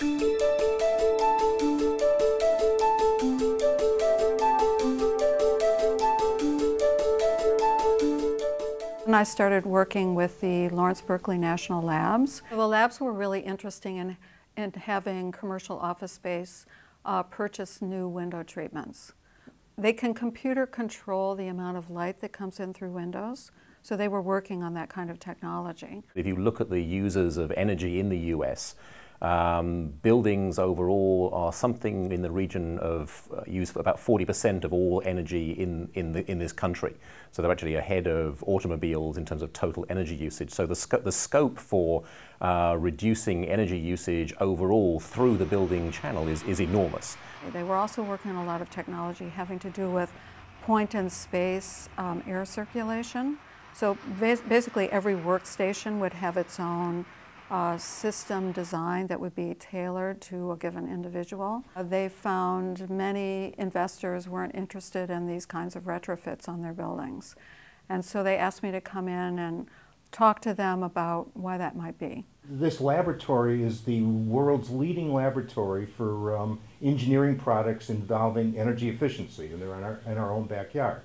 And I started working with the Lawrence Berkeley National Labs. The labs were really interesting in, in having commercial office space uh, purchase new window treatments. They can computer control the amount of light that comes in through windows, so they were working on that kind of technology. If you look at the users of energy in the US, um, buildings overall are something in the region of uh, use for about 40% of all energy in, in, the, in this country. So they're actually ahead of automobiles in terms of total energy usage. So the, sco the scope for uh, reducing energy usage overall through the building channel is, is enormous. They were also working on a lot of technology having to do with point and space um, air circulation. So basically every workstation would have its own a system design that would be tailored to a given individual. Uh, they found many investors weren't interested in these kinds of retrofits on their buildings. And so they asked me to come in and talk to them about why that might be. This laboratory is the world's leading laboratory for um, engineering products involving energy efficiency, and they're in our, in our own backyard.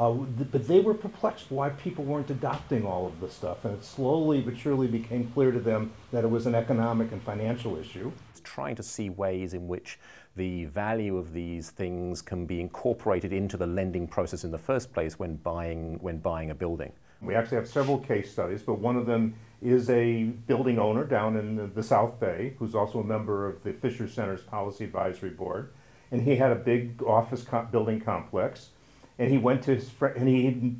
Uh, but they were perplexed why people weren't adopting all of this stuff. And it slowly but surely became clear to them that it was an economic and financial issue. Trying to see ways in which the value of these things can be incorporated into the lending process in the first place when buying, when buying a building. We actually have several case studies, but one of them is a building owner down in the, the South Bay who's also a member of the Fisher Center's Policy Advisory Board. And he had a big office co building complex and he went to his friend and he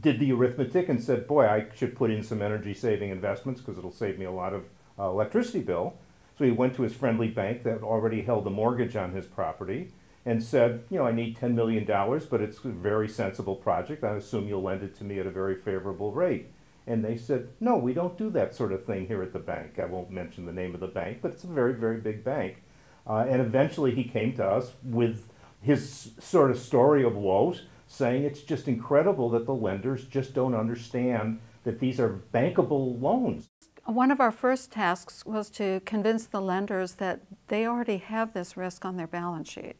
did the arithmetic and said, "Boy, I should put in some energy-saving investments because it'll save me a lot of uh, electricity bill." So he went to his friendly bank that already held a mortgage on his property and said, "You know, I need ten million dollars, but it's a very sensible project. I assume you'll lend it to me at a very favorable rate." And they said, "No, we don't do that sort of thing here at the bank. I won't mention the name of the bank, but it's a very, very big bank." Uh, and eventually, he came to us with his sort of story of woes saying it's just incredible that the lenders just don't understand that these are bankable loans. One of our first tasks was to convince the lenders that they already have this risk on their balance sheet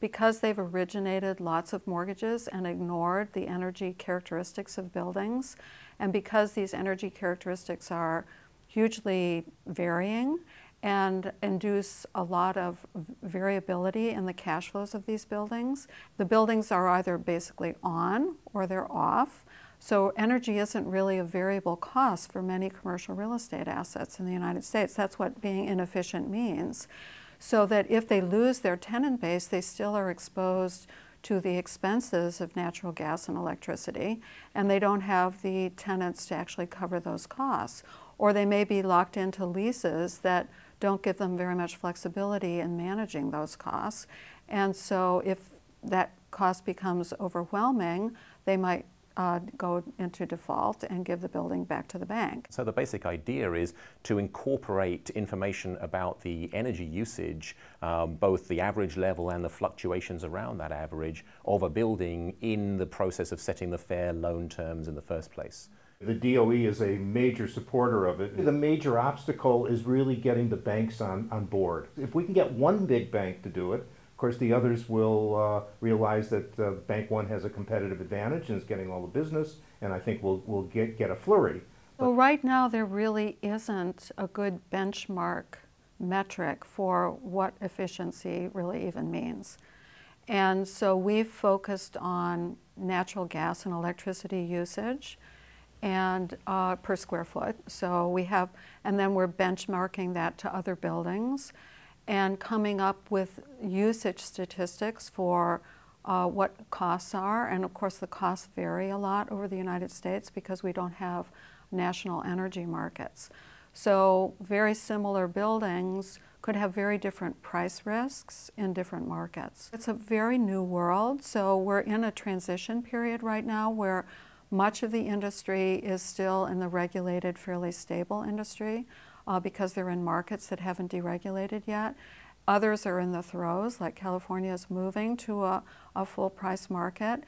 because they've originated lots of mortgages and ignored the energy characteristics of buildings, and because these energy characteristics are hugely varying and induce a lot of variability in the cash flows of these buildings. The buildings are either basically on or they're off. So energy isn't really a variable cost for many commercial real estate assets in the United States. That's what being inefficient means. So that if they lose their tenant base, they still are exposed to the expenses of natural gas and electricity, and they don't have the tenants to actually cover those costs or they may be locked into leases that don't give them very much flexibility in managing those costs. And so if that cost becomes overwhelming, they might uh, go into default and give the building back to the bank. So the basic idea is to incorporate information about the energy usage, um, both the average level and the fluctuations around that average of a building in the process of setting the fair loan terms in the first place. The DOE is a major supporter of it. The major obstacle is really getting the banks on, on board. If we can get one big bank to do it, of course, the others will uh, realize that uh, Bank One has a competitive advantage and is getting all the business, and I think we'll, we'll get, get a flurry. Well, right now, there really isn't a good benchmark metric for what efficiency really even means. And so we've focused on natural gas and electricity usage and uh, per square foot. So we have, and then we're benchmarking that to other buildings and coming up with usage statistics for uh, what costs are. And of course, the costs vary a lot over the United States because we don't have national energy markets. So very similar buildings could have very different price risks in different markets. It's a very new world, so we're in a transition period right now where much of the industry is still in the regulated, fairly stable industry uh, because they're in markets that haven't deregulated yet. Others are in the throes, like California is moving to a, a full price market.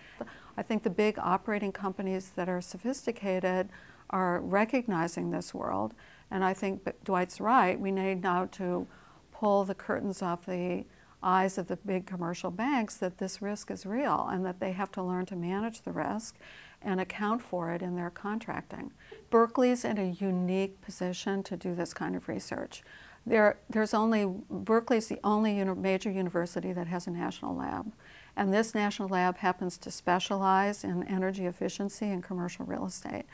I think the big operating companies that are sophisticated are recognizing this world. And I think Dwight's right. We need now to pull the curtains off the eyes of the big commercial banks that this risk is real and that they have to learn to manage the risk and account for it in their contracting. Berkeley's in a unique position to do this kind of research. There, there's only, Berkeley's the only uni major university that has a national lab. And this national lab happens to specialize in energy efficiency and commercial real estate.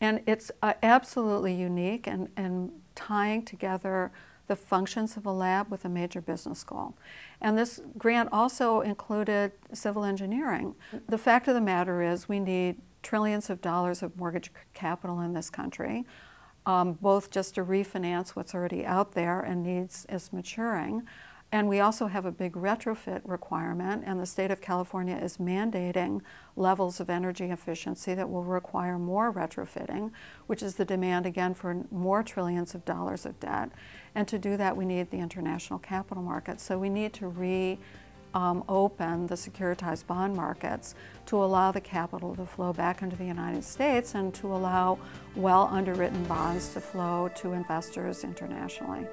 And it's uh, absolutely unique and, and tying together the functions of a lab with a major business goal. And this grant also included civil engineering. The fact of the matter is we need trillions of dollars of mortgage capital in this country, um, both just to refinance what's already out there and needs is maturing, and we also have a big retrofit requirement, and the state of California is mandating levels of energy efficiency that will require more retrofitting, which is the demand again for more trillions of dollars of debt. And to do that, we need the international capital markets. So we need to re um, open the securitized bond markets to allow the capital to flow back into the United States and to allow well underwritten bonds to flow to investors internationally.